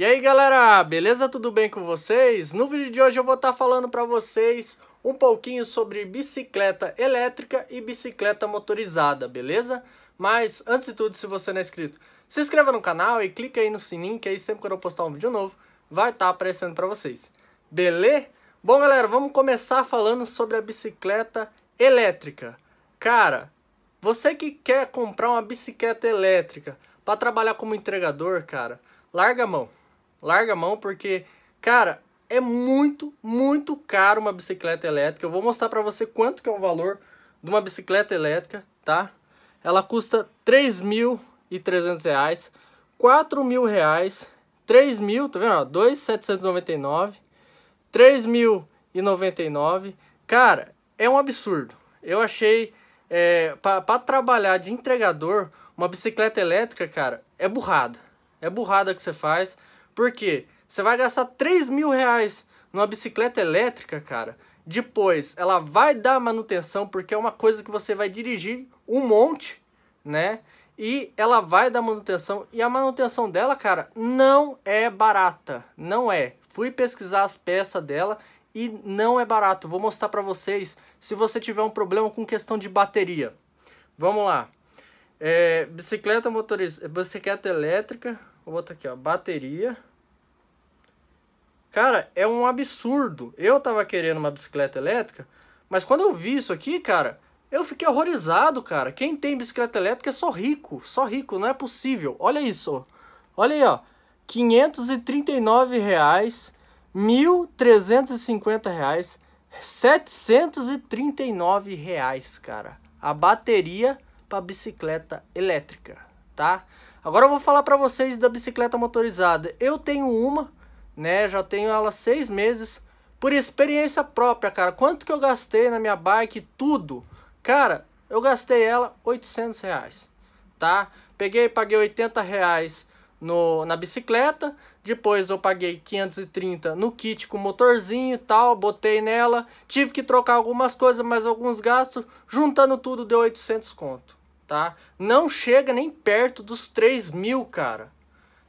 E aí galera, beleza? Tudo bem com vocês? No vídeo de hoje eu vou estar tá falando para vocês um pouquinho sobre bicicleta elétrica e bicicleta motorizada, beleza? Mas antes de tudo, se você não é inscrito, se inscreva no canal e clica aí no sininho que aí sempre que eu postar um vídeo novo vai estar tá aparecendo para vocês, beleza? Bom galera, vamos começar falando sobre a bicicleta elétrica. Cara, você que quer comprar uma bicicleta elétrica para trabalhar como entregador, cara, larga a mão Larga a mão porque, cara, é muito, muito caro uma bicicleta elétrica. Eu vou mostrar para você quanto que é o valor de uma bicicleta elétrica, tá? Ela custa R$ 3.300, R$ 4.000, R$ 3.000, tá vendo? R$ 2.799, e 3.099. Cara, é um absurdo. Eu achei, é, para trabalhar de entregador, uma bicicleta elétrica, cara, é burrada. É burrada que você faz. Por quê? Você vai gastar 3 mil reais numa bicicleta elétrica, cara. Depois, ela vai dar manutenção, porque é uma coisa que você vai dirigir um monte, né? E ela vai dar manutenção. E a manutenção dela, cara, não é barata. Não é. Fui pesquisar as peças dela e não é barato. Vou mostrar para vocês se você tiver um problema com questão de bateria. Vamos lá. É, bicicleta motorizada, bicicleta elétrica, vou botar aqui, ó, bateria. Cara, é um absurdo. Eu tava querendo uma bicicleta elétrica, mas quando eu vi isso aqui, cara, eu fiquei horrorizado, cara. Quem tem bicicleta elétrica é só rico, só rico, não é possível. Olha isso, olha aí, ó. 539 reais, 1.350 reais, 739 reais, cara. A bateria para bicicleta elétrica, tá? Agora eu vou falar para vocês da bicicleta motorizada. Eu tenho uma, né? Já tenho ela seis meses por experiência própria, cara. Quanto que eu gastei na minha bike, tudo. Cara, eu gastei ela 800 reais, tá? Peguei paguei 80 reais no, na bicicleta, depois eu paguei 530 no kit com motorzinho e tal, botei nela, tive que trocar algumas coisas, mais alguns gastos, juntando tudo deu 800 conto, tá? Não chega nem perto dos 3 mil, cara.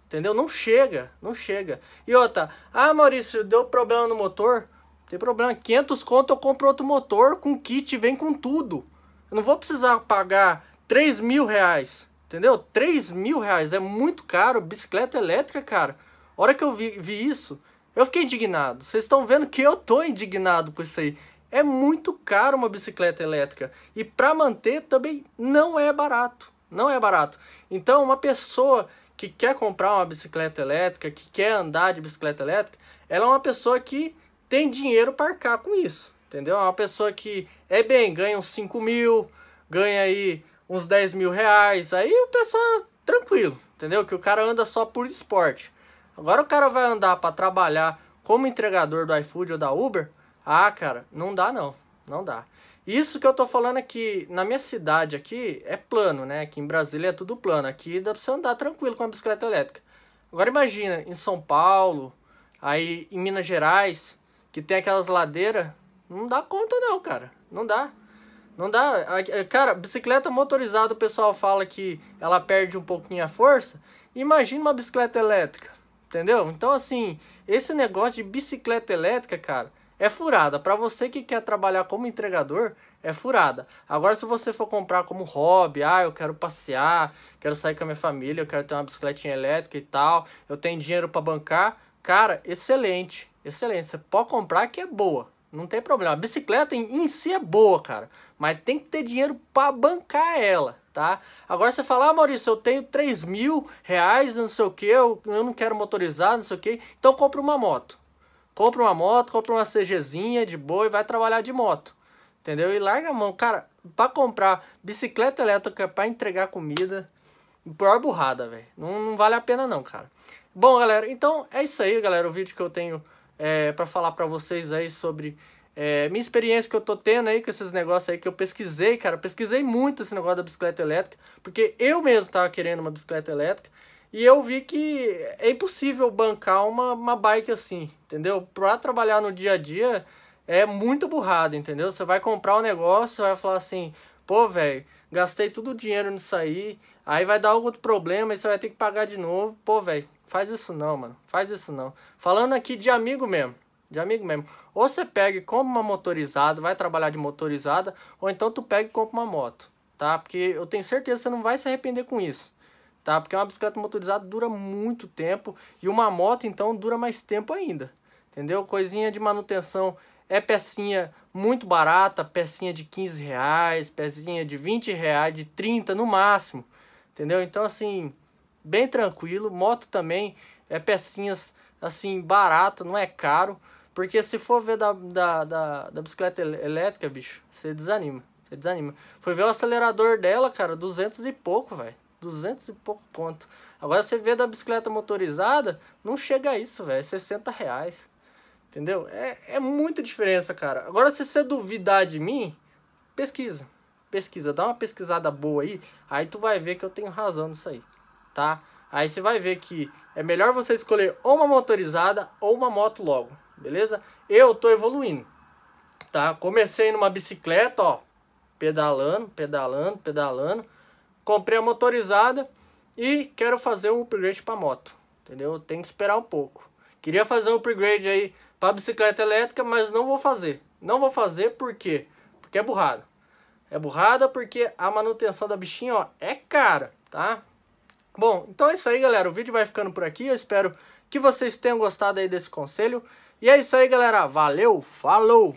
Entendeu? Não chega, não chega. E outra, ah Maurício, deu problema no motor? tem problema, 500 conto eu compro outro motor com kit, vem com tudo. Eu não vou precisar pagar 3 mil reais, entendeu? 3 mil reais, é muito caro, bicicleta elétrica, é cara. A hora que eu vi, vi isso, eu fiquei indignado. Vocês estão vendo que eu tô indignado com isso aí. É muito caro uma bicicleta elétrica. E para manter também não é barato. Não é barato. Então, uma pessoa que quer comprar uma bicicleta elétrica, que quer andar de bicicleta elétrica, ela é uma pessoa que tem dinheiro para arcar com isso, entendeu? É uma pessoa que é bem, ganha uns 5 mil, ganha aí uns 10 mil reais, aí o pessoal é tranquilo, entendeu? Que o cara anda só por esporte. Agora o cara vai andar para trabalhar como entregador do iFood ou da Uber, ah, cara, não dá não, não dá. Isso que eu tô falando aqui, é na minha cidade aqui, é plano, né? Aqui em Brasília é tudo plano. Aqui dá pra você andar tranquilo com a bicicleta elétrica. Agora imagina, em São Paulo, aí em Minas Gerais, que tem aquelas ladeiras, não dá conta não, cara. Não dá. Não dá. É, cara, bicicleta motorizada, o pessoal fala que ela perde um pouquinho a força. Imagina uma bicicleta elétrica, entendeu? Então, assim, esse negócio de bicicleta elétrica, cara, é furada. Para você que quer trabalhar como entregador, é furada. Agora, se você for comprar como hobby, ah, eu quero passear, quero sair com a minha família, eu quero ter uma bicicletinha elétrica e tal, eu tenho dinheiro para bancar, cara, excelente, excelente. Você pode comprar que é boa, não tem problema. A bicicleta em, em si é boa, cara, mas tem que ter dinheiro para bancar ela. Tá? Agora você fala, ah, Maurício, eu tenho 3 mil reais, não sei o que, eu, eu não quero motorizar, não sei o que, então compra uma moto. Compra uma moto, compra uma CGzinha de boa e vai trabalhar de moto. Entendeu? E larga a mão. Cara, para comprar bicicleta elétrica para entregar comida, pior burrada, velho. Não, não, vale a pena não, cara. Bom, galera, então é isso aí, galera. O vídeo que eu tenho é, para falar para vocês aí sobre é, minha experiência que eu tô tendo aí com esses negócios aí que eu pesquisei, cara. Pesquisei muito esse negócio da bicicleta elétrica, porque eu mesmo tava querendo uma bicicleta elétrica. E eu vi que é impossível bancar uma, uma bike assim, entendeu? Para trabalhar no dia a dia é muito burrado, entendeu? Você vai comprar um negócio, vai falar assim, pô, velho, gastei todo o dinheiro nisso aí, aí vai dar algum outro problema e você vai ter que pagar de novo. Pô, velho, faz isso não, mano, faz isso não. Falando aqui de amigo mesmo, de amigo mesmo. Ou você pega e compra uma motorizada, vai trabalhar de motorizada, ou então tu pega e compra uma moto, tá? Porque eu tenho certeza que você não vai se arrepender com isso tá? Porque uma bicicleta motorizada dura muito tempo e uma moto então dura mais tempo ainda, entendeu? Coisinha de manutenção é pecinha muito barata, pecinha de 15 reais, pecinha de 20 reais, de 30 no máximo, entendeu? Então assim, bem tranquilo, moto também é pecinhas assim barata, não é caro, porque se for ver da, da, da, da bicicleta elétrica, bicho, você desanima. Você desanima. Foi ver o acelerador dela, cara, 200 e pouco, velho. 200 e pouco conto. Agora você vê da bicicleta motorizada, não chega a isso, velho. É 60 reais. Entendeu? É, é muita diferença, cara. Agora, se você duvidar de mim, pesquisa. Pesquisa, dá uma pesquisada boa aí. Aí tu vai ver que eu tenho razão nisso aí, tá? Aí você vai ver que é melhor você escolher ou uma motorizada ou uma moto logo, beleza? Eu tô evoluindo, tá? Comecei numa bicicleta, ó, pedalando, pedalando, pedalando comprei a motorizada e quero fazer um upgrade para moto, entendeu? Tem que esperar um pouco. Queria fazer um upgrade aí para bicicleta elétrica, mas não vou fazer. Não vou fazer por quê? Porque é burrada. É burrada porque a manutenção da bichinha, ó, é cara, tá? Bom, então é isso aí, galera. O vídeo vai ficando por aqui. Eu espero que vocês tenham gostado aí desse conselho. E é isso aí, galera. Valeu, falou!